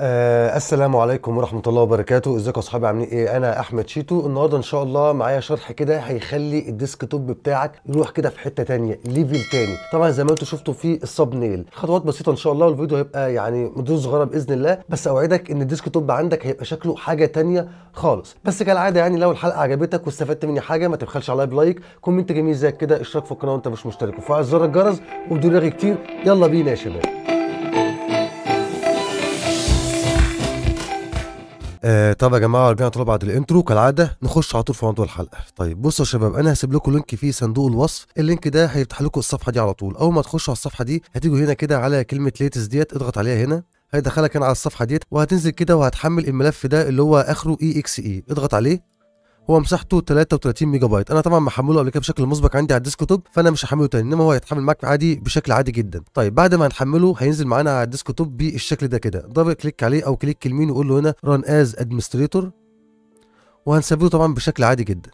أه السلام عليكم ورحمه الله وبركاته ازيكم اصحابي عاملين ايه انا احمد شيتو النهارده ان شاء الله معايا شرح كده هيخلي الديسك توب بتاعك يروح كده في حته تانية ليفل تاني طبعا زي ما انتم شفتوا في الصب نيل خطوات بسيطه ان شاء الله والفيديو هيبقى يعني مدته صغيره باذن الله بس اوعدك ان الديسك توب عندك هيبقى شكله حاجه تانية خالص بس كالعاده يعني لو الحلقه عجبتك واستفدت مني حاجه ما تبخلش عليا بلايك كومنت جميل زي كده اشتراك في القناه وانت مش مشترك وفعل زر الجرس ودول كتير يلا بينا يا شباب آه طب يا جماعه رجعنا طول بعد الانترو كالعاده نخش على طول في موضوع الحلقه طيب بصوا يا شباب انا هسيب لكم لينك في صندوق الوصف اللينك ده هيفتح لكم الصفحه دي على طول اول ما تخشوا على الصفحه دي هتيجوا هنا كده على كلمه ليتس ديت اضغط عليها هنا هيدخلك هنا على الصفحه ديت وهتنزل كده وهتحمل الملف ده اللي هو اخره اي اكس اي اضغط عليه هو مساحته 33 ميجا بايت انا طبعا محمله قبل كده بشكل مسبق عندي على الديسك توب فانا مش هحمله تاني انما هو هيتحمل معاك عادي بشكل عادي جدا طيب بعد ما هنحمله هينزل معانا على الديسك توب بالشكل ده كده دبل كليك عليه او كليك يمين وقول له هنا ران از ادمنستريتور وهنسيبه طبعا بشكل عادي جدا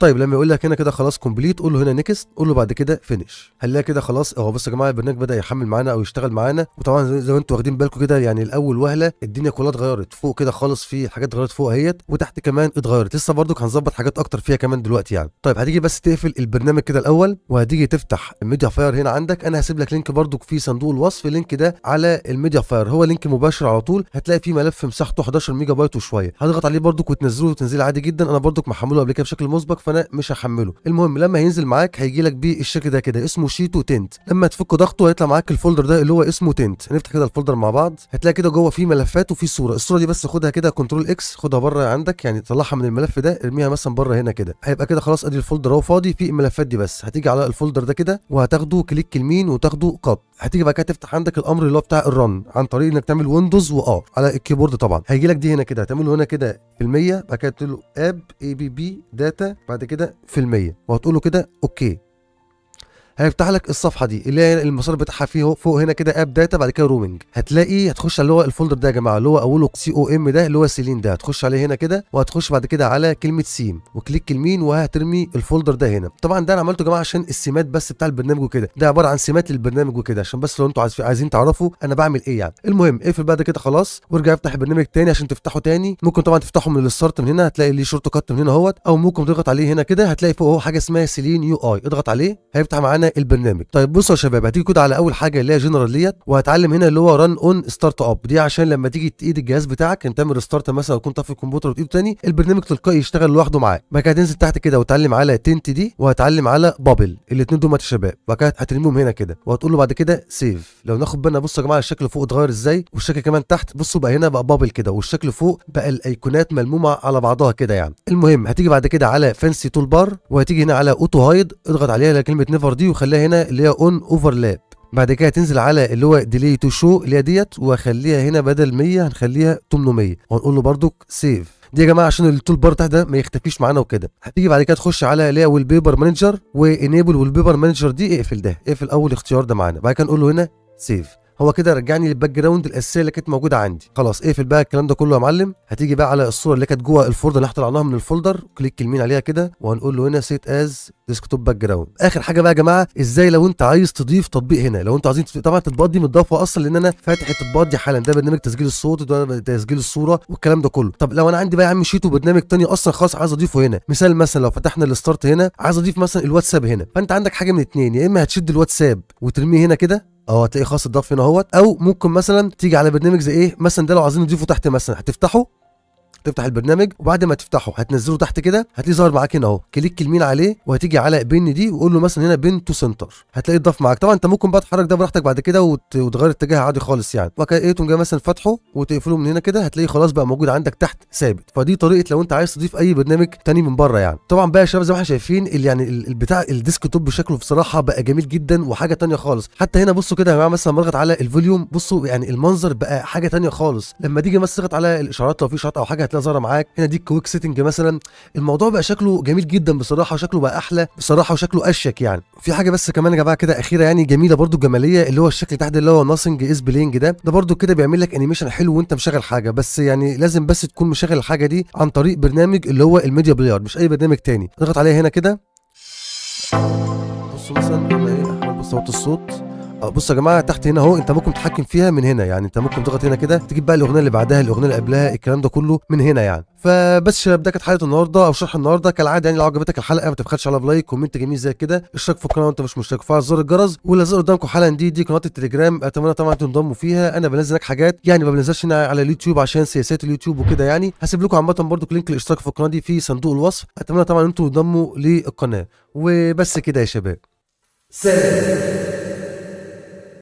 طيب لما يقول لك هنا كده خلاص كومبليت قول له هنا نيكست قول له بعد كده فينش هنلاقي كده خلاص اهو بصوا يا جماعه البرنامج بدا يحمل معانا او يشتغل معانا وطبعا زي ما انتم واخدين بالكم كده يعني الاول وهله الدنيا كلها اتغيرت فوق كده خالص في حاجات اتغيرت فوق اهيت وتحت كمان اتغيرت لسه برضك هنظبط حاجات اكتر فيها كمان دلوقتي يعني طيب هتيجي بس تقفل البرنامج كده الاول وهتيجي تفتح الميديا فاير هنا عندك انا هسيب لك لينك برضك في صندوق الوصف اللينك ده على الميديا فاير هو لينك مباشر على طول هتلاقي فيه ملف مساحته 11 ميجا بايت وشويه هضغط عليه برضك وتنزله تنزيل عادي جدا انا برضك محمله قبل كده بشكل مسبق فانا مش هحمله المهم لما هينزل معاك هيجي لك بيه الشكل ده كده اسمه شيتو تنت لما تفك ضغطه هيطلع معاك الفولدر ده اللي هو اسمه تنت هنفتح كده الفولدر مع بعض هتلاقي كده جوه فيه ملفات وفيه صوره الصوره دي بس خدها كده كنترول اكس خدها بره عندك يعني طلعها من الملف ده ارميها مثلا بره هنا كده هيبقى كده خلاص ادي الفولدر اهو فاضي فيه الملفات دي بس هتيجي على الفولدر ده كده وهتاخده كليك يمين وتاخده قط هتيجي بقى كده تفتح عندك الامر اللي هو بتاع الرن عن طريق انك تعمل ويندوز وار على الكيبورد طبعا هيجي لك دي هنا كده هتعمل هنا كده في المية بعد كده تقول له اب اي بي بي داتا بعد كده في المية وهتقول له كده اوكي هيفتح لك الصفحه دي اللي هي المسار بتاعها فيه فوق هنا كده اب داتا بعد كده رومنج هتلاقي هتخش على اللي هو الفولدر ده يا جماعه اللي هو اوله سي او ام ده اللي هو سيلين ده هتخش عليه هنا كده وهتخش بعد كده على كلمه سيم وكليك اليمين وهترمي الفولدر ده هنا طبعا ده انا عملته يا جماعه عشان السمات بس بتاع البرنامج وكده ده عباره عن سمات للبرنامج وكده عشان بس لو انتوا عايزين تعرفوا انا بعمل ايه يعني المهم اقفل بعد كده خلاص وارجع افتح البرنامج تاني عشان تفتحه تاني ممكن طبعا تفتحه من الستارت من هنا هتلاقي ليه شورت كات من هنا اهوت او ممكن تضغط عليه هنا كده هتلاقي فوق اهو حاجه اسمها سيلين يو اي اضغط عليه هيفتح معانا البرنامج طيب بصوا يا شباب هتيجي كده على اول حاجه اللي هي جنرال ديت وهتعلم هنا اللي هو ران اون ستارت اب دي عشان لما تيجي تقيد الجهاز بتاعك انت تعمل ستارت مثلا وتكون طفي الكمبيوتر وتقيده تاني البرنامج تلقائي يشتغل لوحده معاك بعد كده هتنزل تحت كده وتعلم على تنت دي وهتعلم على بابل الاثنين دول يا شباب بعد كده هترميهم هنا كده وهتقول له بعد كده سيف لو ناخد بالنا بصوا يا جماعه الشكل فوق اتغير ازاي والشكل كمان تحت بصوا بقى هنا بقى بابل كده والشكل فوق بقى الايقونات ملمومه على بعضها كده يعني المهم هتيجي بعد كده على فانسي تول بار وهتيجي هنا على اوتو هايد اضغط عليها كلمه نيفر دي وخليها هنا اللي هي اون اوفرلاب بعد كده هتنزل على اللي هو ديلي تو شو اللي هي ديت واخليها هنا بدل 100 هنخليها 800 وهنقول له برضك سيف دي يا جماعه عشان التول بار تحت ده ما يختفيش معانا وكده هتيجي بعد كده تخش على اللي هي والبيبر مانجر وانيبل والبيبر مانجر دي اقفل ده اقفل اول اختيار ده معانا بعد كده نقول له هنا سيف هو كده رجعني للباك جراوند الاساسيه اللي كانت موجوده عندي خلاص اقفل بقى الكلام ده كله يا معلم هتيجي بقى على الصوره اللي كانت جوه الفولدر اللي احنا طلعناها من الفولدر كليك يمين عليها كده وهنقول له هنا سيت از ديسكتوب باك جراوند اخر حاجه بقى يا جماعه ازاي لو انت عايز تضيف تطبيق هنا لو انت عايزين طبعا التطبيقات دي متضافه اصلا لان انا فاتح التطبيقات دي حالا ده برنامج تسجيل الصوت وده تسجيل الصوره والكلام ده كله طب لو انا عندي بقى يا عم شيت وبرنامج تاني اصلا خاص عايز اضيفه هنا مثال مثلا لو فتحنا الستارت هنا عايز اضيف مثلا الواتساب هنا فانت عندك حاجه من اتنين يا اما هتشد الواتساب وترميه هنا كده اه هتلاقي خاص الضغط هنا اهوت او ممكن مثلا تيجي على برنامج زي ايه مثلا ده لو عايزين نضيفه تحت مثلا هتفتحه تفتح البرنامج وبعد ما تفتحه هتنزله تحت كده هتلاقيه ظاهر معاك هنا اهو كليك اليمين عليه وهتيجي على بن دي وقول له مثلا هنا بن تو سنتر هتلاقيه اتضاف معاك طبعا انت ممكن بقى تحرك ده براحتك بعد كده وتغير اتجاه عادي خالص يعني وكان ايه، تقوم جاي مثلا فاتحه وتقفله من هنا كده هتلاقيه خلاص بقى موجود عندك تحت ثابت فدي طريقه لو انت عايز تضيف اي برنامج تاني من بره يعني طبعا بقى يا شباب زي ما احنا شايفين اللي يعني البتاع الديسك توب شكله بصراحه بقى جميل جدا وحاجه تانية خالص حتى هنا بصوا كده يا جماعه مثلا مرغط على الفوليوم بصوا يعني المنظر بقى حاجه تانية خالص لما تيجي مثلا تضغط على الاشارات لو في اشارات او حاجه شكلها معاك هنا دي الكويك سيتنج مثلا الموضوع بقى شكله جميل جدا بصراحه وشكله بقى احلى بصراحه وشكله اشيك يعني في حاجه بس كمان يا جماعه كده اخيره يعني جميله برده جماليه اللي هو الشكل تحت اللي هو ناسنج از بلينج ده ده برده كده بيعمل لك انيميشن حلو وانت مشغل حاجه بس يعني لازم بس تكون مشغل الحاجه دي عن طريق برنامج اللي هو الميديا بلاير مش اي برنامج تاني اضغط عليها هنا كده بصوا مثلا ايه احاول بصوت الصوت آه، بصوا يا جماعه تحت هنا اهو انت ممكن تتحكم فيها من هنا يعني انت ممكن تضغط هنا كده تجيب بقى الاغنيه اللي بعدها الاغنيه اللي قبلها الكلام ده كله من هنا يعني فبس شباب ده كانت حلقه النهارده او شرح النهارده كالعاده يعني لو عجبتك الحلقه ما تبخلش على بلايك كومنت جميل زي كده اشترك في القناه وانت مش مشترك فعل زر الجرس واللي زر قدامكم حالا دي دي قناه التليجرام اتمنى طبعا تنضموا فيها انا بنزل حاجات يعني ما بنزلش هنا على اليوتيوب عشان سياسات اليوتيوب وكده يعني هسيب لكم عامه برده لينك الاشتراك في القناه دي في صندوق الوصف اتمنى طبعا انتم تنضموا للقناه وبس كده يا شباب سلام